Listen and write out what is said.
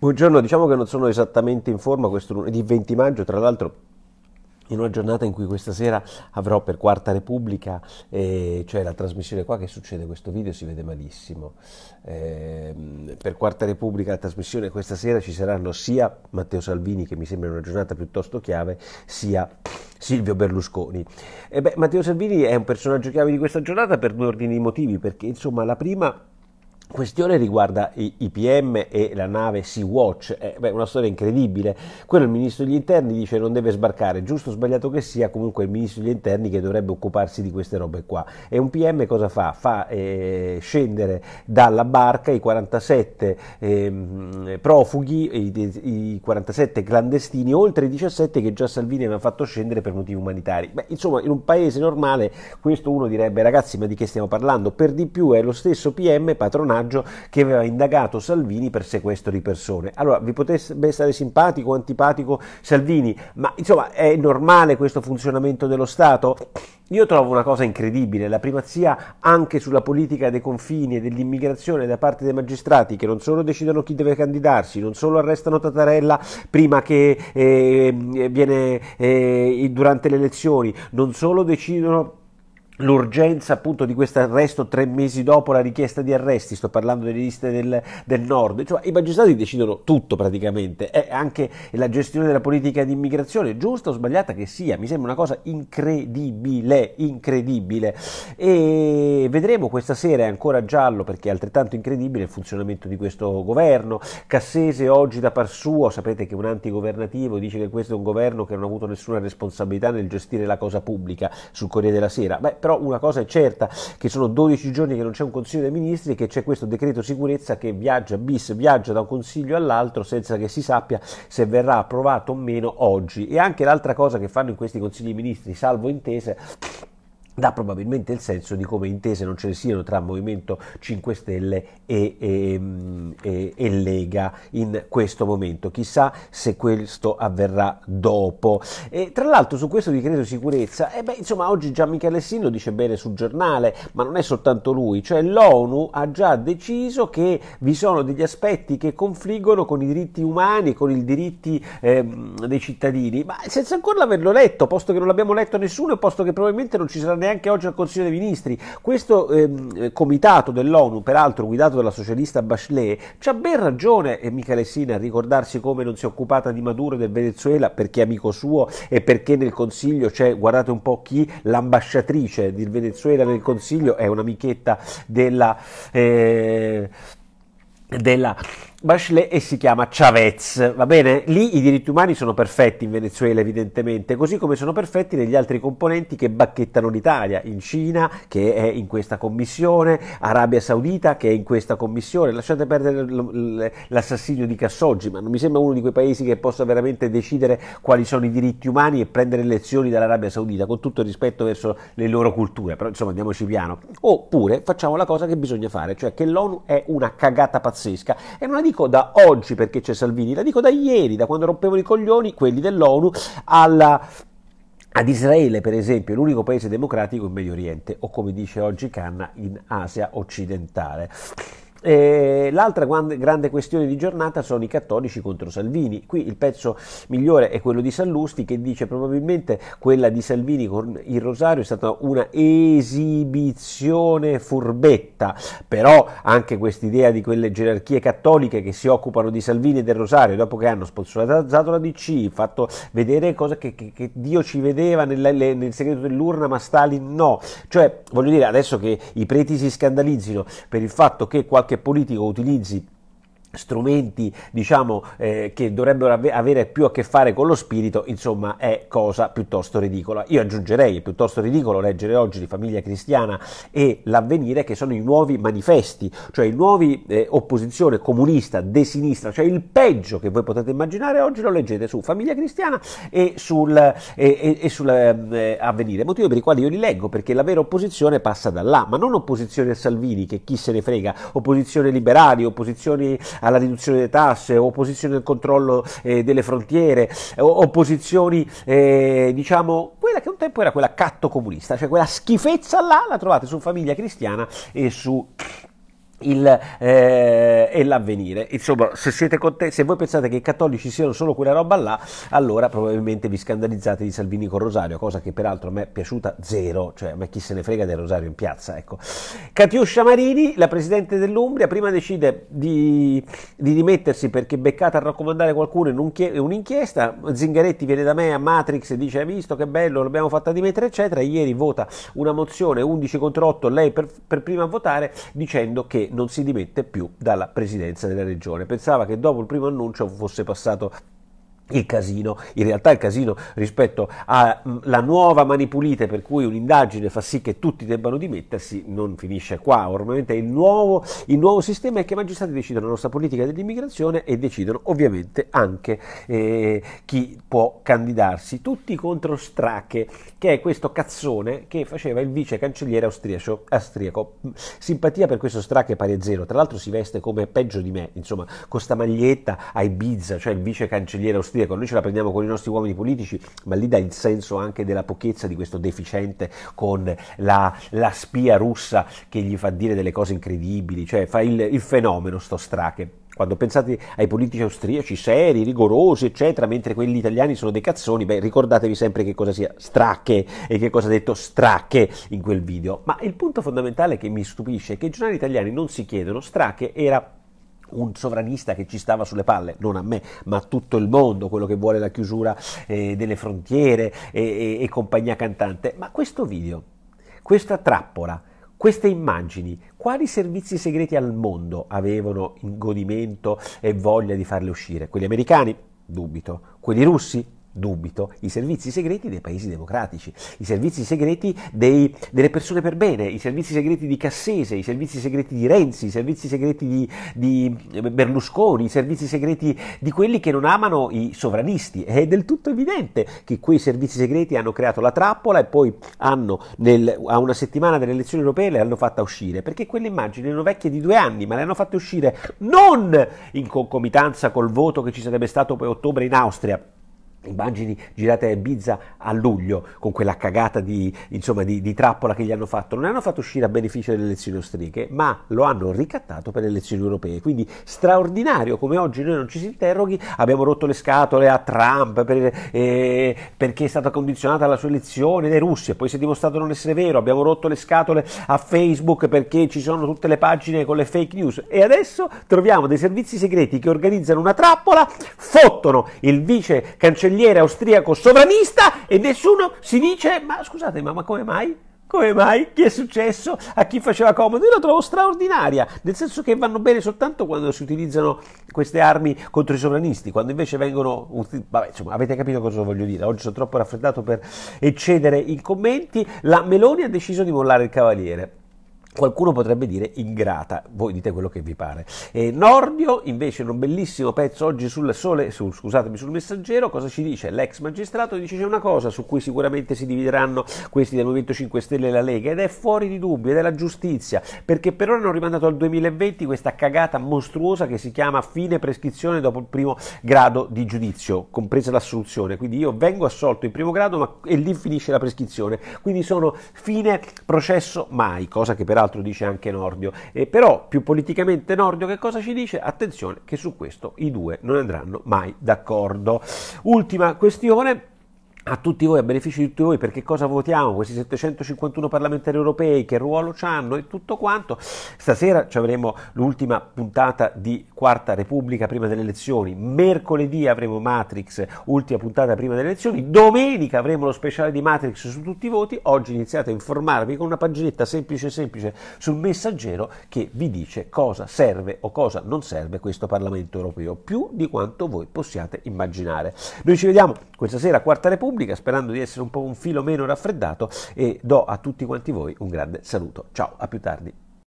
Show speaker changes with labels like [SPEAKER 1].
[SPEAKER 1] Buongiorno, diciamo che non sono esattamente in forma questo lunedì 20 maggio, tra l'altro in una giornata in cui questa sera avrò per Quarta Repubblica, eh, cioè la trasmissione qua che succede, questo video si vede malissimo, eh, per Quarta Repubblica la trasmissione questa sera ci saranno sia Matteo Salvini, che mi sembra una giornata piuttosto chiave, sia Silvio Berlusconi. Eh beh, Matteo Salvini è un personaggio chiave di questa giornata per due ordini di motivi, perché insomma la prima questione riguarda i, PM e la nave Sea-Watch, è eh, una storia incredibile. Quello il ministro degli interni dice non deve sbarcare, giusto o sbagliato che sia, comunque il ministro degli interni che dovrebbe occuparsi di queste robe qua. E un PM cosa fa? Fa eh, scendere dalla barca i 47 eh, profughi, i, i, 47 clandestini, oltre i 17 che già Salvini aveva fatto scendere per motivi umanitari. Beh, insomma, in un paese normale questo uno direbbe ragazzi ma di che stiamo parlando? Per di più è lo stesso PM patronato maggio che aveva indagato Salvini per sequestro di persone. Allora, vi potrebbe essere simpatico o antipatico Salvini, ma insomma è normale questo funzionamento dello Stato? Io trovo una cosa incredibile, la primazia anche sulla politica dei confini e dell'immigrazione da parte dei magistrati che non solo decidono chi deve candidarsi, non solo arrestano Tatarella prima che eh, viene eh, durante le elezioni, non solo decidono l'urgenza appunto di questo arresto tre mesi dopo la richiesta di arresti, sto parlando delle liste del, del nord, insomma i magistrati decidono tutto praticamente, è anche la gestione della politica di immigrazione, giusta o sbagliata che sia, mi sembra una cosa incredibile, incredibile e vedremo questa sera è ancora giallo perché è altrettanto incredibile il funzionamento di questo governo, Cassese oggi da par suo, sapete che un antigovernativo dice che questo è un governo che non ha avuto nessuna responsabilità nel gestire la cosa pubblica sul Corriere della Sera, Beh, però però una cosa è certa, che sono 12 giorni che non c'è un Consiglio dei Ministri e che c'è questo decreto sicurezza che viaggia bis, viaggia da un Consiglio all'altro senza che si sappia se verrà approvato o meno oggi. E anche l'altra cosa che fanno in questi Consigli dei Ministri, salvo intese, dà probabilmente il senso di come intese non ce ne siano tra Movimento 5 Stelle e, e, e, e Lega in questo momento. Chissà se questo avverrà dopo. E, tra l'altro su questo decreto sicurezza, eh beh, insomma, oggi Gian Michele Sino dice bene sul giornale, ma non è soltanto lui, cioè l'ONU ha già deciso che vi sono degli aspetti che confliggono con i diritti umani, con i diritti eh, dei cittadini, ma senza ancora averlo letto, posto che non l'abbiamo letto nessuno e posto che probabilmente non ci sarà neanche neanche oggi al Consiglio dei Ministri. Questo ehm, comitato dell'ONU, peraltro guidato dalla socialista Bachelet, c'ha ben ragione eh, Michele Sina a ricordarsi come non si è occupata di Maduro e del Venezuela perché è amico suo e perché nel Consiglio c'è, guardate un po' chi, l'ambasciatrice del Venezuela nel Consiglio è un'amichetta della... Eh, della Bachelet e si chiama Chavez, va bene? Lì i diritti umani sono perfetti in Venezuela evidentemente, così come sono perfetti negli altri componenti che bacchettano l'Italia, in Cina che è in questa commissione, Arabia Saudita che è in questa commissione, lasciate perdere l'assassinio di Cassoggi, ma non mi sembra uno di quei paesi che possa veramente decidere quali sono i diritti umani e prendere lezioni dall'Arabia Saudita, con tutto il rispetto verso le loro culture, però insomma andiamoci piano. Oppure facciamo la cosa che bisogna fare, cioè che l'ONU è una cagata pazzesca, è una dico da oggi perché c'è Salvini, la dico da ieri, da quando rompevano i coglioni quelli dell'ONU alla ad Israele, per esempio, l'unico paese democratico in Medio Oriente, o come dice oggi Canna, in Asia occidentale. E eh, l'altra grande questione di giornata sono i cattolici contro Salvini. Qui il pezzo migliore è quello di Sallusti che dice probabilmente quella di Salvini con il Rosario è stata una esibizione furbetta, però anche quest'idea di quelle gerarchie cattoliche che si occupano di Salvini e del Rosario dopo che hanno sponsorizzato la DC, fatto vedere cosa che, che, che Dio ci vedeva nel, nel segreto dell'urna ma Stalin no. Cioè voglio dire adesso che i preti si scandalizzino per il fatto che qualche qualche politico utilizzi strumenti diciamo eh, che dovrebbero ave- avere più a che fare con lo spirito insomma è cosa piuttosto ridicola io aggiungerei è piuttosto ridicolo leggere oggi di famiglia cristiana e l'avvenire che sono i nuovi manifesti cioè i nuovi eh, opposizione comunista de sinistra cioè il peggio che voi potete immaginare oggi lo leggete su famiglia cristiana e sul, eh, e, e sul eh, avvenire motivo per il quale io li leggo perché la vera opposizione passa da là ma non opposizione a Salvini che chi se ne frega opposizione liberali opposizione alla riduzione delle tasse, opposizione del controllo eh, delle frontiere, eh, opposizioni, eh, diciamo, quella che un tempo era quella catto comunista, cioè quella schifezza là la trovate su Famiglia Cristiana e su il, eh, e l'avvenire. Insomma, se siete contenti, se voi pensate che i cattolici siano solo quella roba là, allora probabilmente vi scandalizzate di Salvini con Rosario, cosa che peraltro a me è piaciuta zero, cioè a me chi se ne frega del Rosario in piazza. Ecco. Catiuscia Marini, la presidente dell'Umbria, prima decide di, di dimettersi perché beccata a raccomandare qualcuno in un un'inchiesta, Zingaretti viene da me a Matrix e dice hai visto che bello, l'abbiamo fatta dimettere eccetera, ieri vota una mozione 11 contro 8, lei per, per prima a votare dicendo che non si dimette più dalla presidenza della regione. Pensava che dopo il primo annuncio fosse passato il casino, in realtà il casino rispetto alla mm, nuova manipulite per cui un'indagine fa sì che tutti debbano dimettersi non finisce qua, ormai il nuovo, il nuovo sistema è che i magistrati decidono la nostra politica dell'immigrazione e decidono ovviamente anche eh, chi può candidarsi, tutti contro Strache che è questo cazzone che faceva il vice cancelliere austriaco, austriaco. simpatia per questo Strache pari a zero, tra l'altro si veste come peggio di me, insomma con sta maglietta a Ibiza, cioè il vice cancelliere austriaco partire con, noi ce la prendiamo con i nostri uomini politici, ma lì dà il senso anche della pochezza di questo deficiente con la, la spia russa che gli fa dire delle cose incredibili, cioè fa il, il fenomeno sto strache quando pensate ai politici austriaci seri, rigorosi, eccetera, mentre quelli italiani sono dei cazzoni, beh, ricordatevi sempre che cosa sia stracche e che cosa ha detto stracche in quel video. Ma il punto fondamentale che mi stupisce è che i giornali italiani non si chiedono stracche era un sovranista che ci stava sulle palle, non a me, ma a tutto il mondo, quello che vuole la chiusura eh, delle frontiere e, e, e compagnia cantante. Ma questo video, questa trappola, queste immagini, quali servizi segreti al mondo avevano godimento e voglia di farle uscire? Quelli americani? Dubito. Quelli russi? dubito, i servizi segreti dei paesi democratici, i servizi segreti dei, delle persone per bene, i servizi segreti di Cassese, i servizi segreti di Renzi, i servizi segreti di, di, eh, Berlusconi, i servizi segreti di quelli che non amano i sovranisti. È del tutto evidente che quei servizi segreti hanno creato la trappola e poi hanno, nel, a una settimana delle elezioni europee, le hanno fatta uscire, perché quelle immagini erano vecchie di due anni, ma le hanno fatte uscire non in concomitanza col voto che ci sarebbe stato poi ottobre in Austria, Immagini girate a Ibiza a luglio con quella cagata di, insomma, di, di, trappola che gli hanno fatto, non hanno fatto uscire a beneficio delle elezioni austriache, ma lo hanno ricattato per le elezioni europee. Quindi straordinario come oggi noi non ci si interroghi, abbiamo rotto le scatole a Trump per, eh, perché è stata condizionata la sua elezione dai russi e poi si è dimostrato non essere vero, abbiamo rotto le scatole a Facebook perché ci sono tutte le pagine con le fake news e adesso troviamo dei servizi segreti che organizzano una trappola, fottono il vice cancelliere cancelliere austriaco sovranista e nessuno si dice ma scusate ma, ma come mai? Come mai? Che è successo? A chi faceva comodo? Io la trovo straordinaria, nel senso che vanno bene soltanto quando si utilizzano queste armi contro i sovranisti, quando invece vengono... Vabbè, insomma, avete capito cosa voglio dire, oggi sono troppo raffreddato per eccedere i commenti, la Meloni ha deciso di mollare il cavaliere. Qualcuno potrebbe dire ingrata, voi dite quello che vi pare. E Nordio invece in un bellissimo pezzo oggi sul sole, sul, scusatemi, sul messaggero, cosa ci dice? L'ex magistrato dice c'è una cosa su cui sicuramente si divideranno questi del Movimento 5 Stelle e la Lega ed è fuori di dubbio ed è la giustizia, perché per ora hanno rimandato al 2020 questa cagata mostruosa che si chiama fine prescrizione dopo il primo grado di giudizio, compresa l'assoluzione. Quindi io vengo assolto in primo grado ma, e lì finisce la prescrizione. Quindi sono fine processo mai, cosa che per peraltro dice anche Nordio. E eh, però più politicamente Nordio che cosa ci dice? Attenzione che su questo i due non andranno mai d'accordo. Ultima questione, a tutti voi, a beneficio di tutti voi, perché cosa votiamo, questi 751 parlamentari europei, che ruolo ci hanno e tutto quanto. Stasera ci avremo l'ultima puntata di Quarta Repubblica prima delle elezioni, mercoledì avremo Matrix, ultima puntata prima delle elezioni, domenica avremo lo speciale di Matrix su tutti i voti, oggi iniziate a informarvi con una paginetta semplice semplice sul messaggero che vi dice cosa serve o cosa non serve questo Parlamento europeo, più di quanto voi possiate immaginare. Noi ci vediamo questa sera a Quarta Repubblica Repubblica, sperando di essere un po' un filo meno raffreddato e do a tutti quanti voi un grande saluto. Ciao, a più tardi.